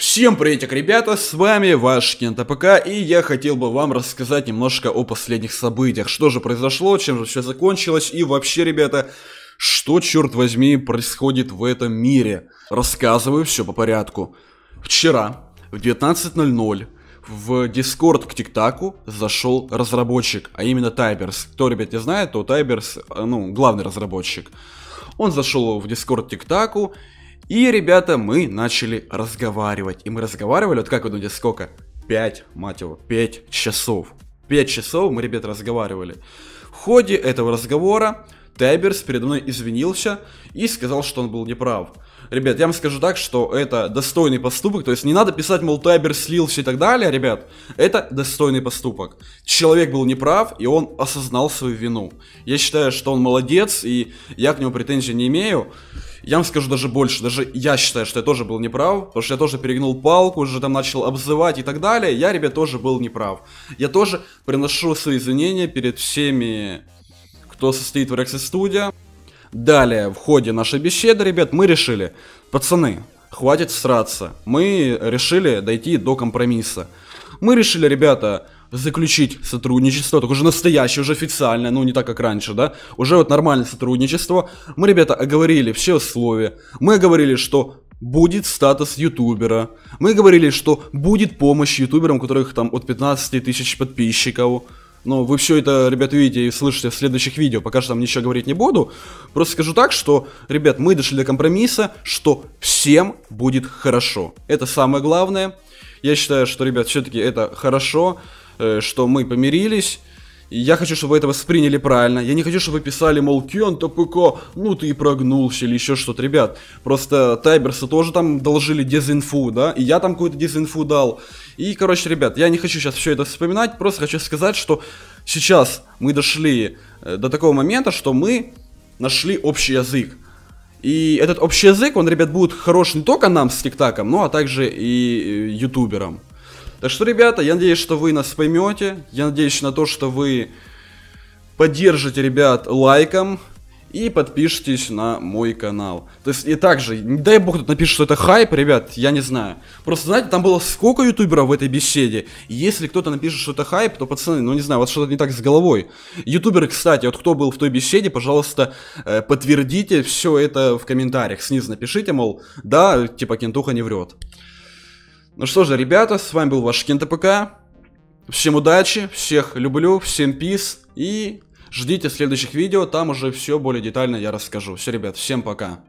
Всем приветик, ребята, с вами ваш Кент и я хотел бы вам рассказать немножко о последних событиях. Что же произошло, чем же все закончилось, и вообще, ребята, что, черт возьми, происходит в этом мире. Рассказываю все по порядку. Вчера в 19.00 в Discord к ТикТаку зашел разработчик, а именно Тайберс. Кто, ребят, не знает, то Тайберс, э, ну, главный разработчик. Он зашел в Discord ТикТаку и, ребята, мы начали разговаривать. И мы разговаривали, вот как вы думаете, сколько? пять мать его, 5 часов. пять часов мы, ребята, разговаривали. В ходе этого разговора Тайберс передо мной извинился и сказал, что он был неправ. Ребят, я вам скажу так, что это достойный поступок, то есть не надо писать, мол, Тайбер слился и так далее, ребят, это достойный поступок. Человек был неправ, и он осознал свою вину. Я считаю, что он молодец, и я к нему претензий не имею. Я вам скажу даже больше, даже я считаю, что я тоже был неправ, потому что я тоже перегнул палку, уже там начал обзывать и так далее. Я, ребят, тоже был неправ. Я тоже приношу свои извинения перед всеми, кто состоит в Rexy Studio. Далее, в ходе нашей беседы, ребят, мы решили, пацаны, хватит сраться. Мы решили дойти до компромисса. Мы решили, ребята, заключить сотрудничество, так уже настоящее, уже официальное, ну не так, как раньше, да, уже вот нормальное сотрудничество. Мы, ребята, оговорили все условия, мы оговорили, что будет статус ютубера. Мы говорили, что будет помощь ютуберам, у которых там от 15 тысяч подписчиков. Но ну, вы все это, ребят, видите и слышите в следующих видео. Пока что там ничего говорить не буду. Просто скажу так, что, ребят, мы дошли до компромисса, что всем будет хорошо. Это самое главное. Я считаю, что, ребят, все-таки это хорошо. Э, что мы помирились, я хочу, чтобы вы это восприняли правильно. Я не хочу, чтобы вы писали, мол, Кен такой ко, ну ты и прогнулся или еще что-то. Ребят, просто Тайберса тоже там должили дезинфу, да, и я там какую-то дезинфу дал. И, короче, ребят, я не хочу сейчас все это вспоминать, просто хочу сказать, что сейчас мы дошли э, до такого момента, что мы нашли общий язык. И этот общий язык, он, ребят, будет хорош не только нам с ТикТаком, ну, а также и э, ютуберам. Так что, ребята, я надеюсь, что вы нас поймете. Я надеюсь на то, что вы поддержите ребят лайком и подпишитесь на мой канал. То есть, и также, не дай бог тут напишет, что это хайп, ребят, я не знаю. Просто, знаете, там было сколько ютуберов в этой беседе. Если кто-то напишет, что это хайп, то, пацаны, ну не знаю, вот что-то не так с головой. Ютуберы, кстати, вот кто был в той беседе, пожалуйста, э, подтвердите все это в комментариях. Снизу напишите, мол, да, типа, кентуха не врет. Ну что же, ребята, с вами был ваш Кента ПК. Всем удачи, всех люблю, всем пис и ждите следующих видео, там уже все более детально я расскажу. Все, ребят, всем пока.